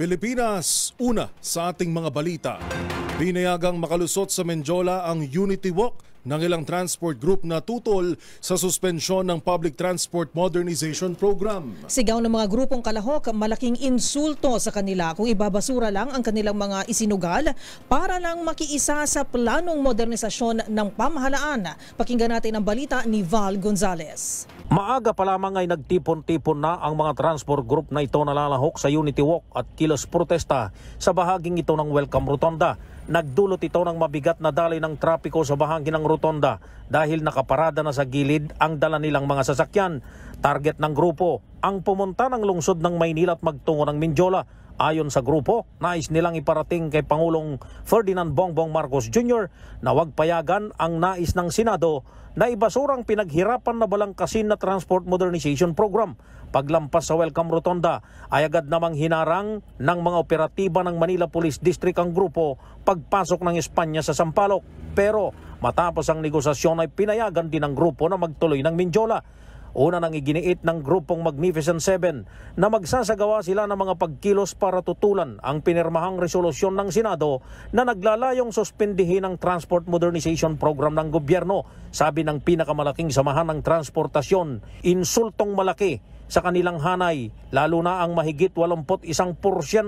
Pilipinas, una sa ating mga balita. Binayagang makalusot sa Menjola ang Unity Walk ng ilang transport group na tutol sa suspensyon ng Public Transport Modernization Program. Sigaw ng mga grupong kalahok, malaking insulto sa kanila kung ibabasura lang ang kanilang mga isinugal para lang makiisa sa planong modernisasyon ng pamahalaan. Pakinggan natin ang balita ni Val Gonzalez. Maaga pa lamang ay nagtipon-tipon na ang mga transport group na ito nalalahok sa Unity Walk at kilos protesta sa bahaging ito ng Welcome Rotonda. Nagdulot ito ng mabigat na daloy ng trapiko sa bahagi ng rotonda dahil nakaparada na sa gilid ang dala nilang mga sasakyan. Target ng grupo ang pumunta ng lungsod ng Maynila at magtungo ng Minjola Ayon sa grupo, nais nilang iparating kay Pangulong Ferdinand Bongbong Marcos Jr. na wag payagan ang nais ng Senado na ibasurang pinaghirapan na balangkasin na Transport Modernization Program. Paglampas sa Welcome Rotonda ay agad namang hinarang ng mga operatiba ng Manila Police District ang grupo pagpasok ng Espanya sa Sampaloc. Pero matapos ang negosasyon ay pinayagan din ng grupo na magtuloy ng Minjola. Una nang iginiit ng grupong Magnificent Seven na magsasagawa sila ng mga pagkilos para tutulan ang pinirmahang resolusyon ng Senado na naglalayong suspindihin ang Transport Modernization Program ng gobyerno, sabi ng pinakamalaking samahan ng transportasyon, insultong malaki sa kanilang hanay, lalo na ang mahigit 81%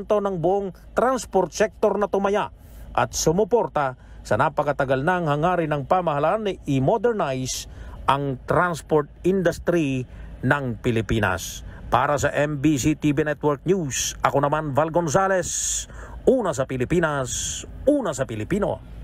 ng buong transport sector na tumaya at sumuporta sa napakatagal ng hangarin ng pamahalaan na i-modernize ang transport industry ng Pilipinas. Para sa MBC TV Network News, ako naman Val Gonzales, una sa Pilipinas, una sa Pilipino.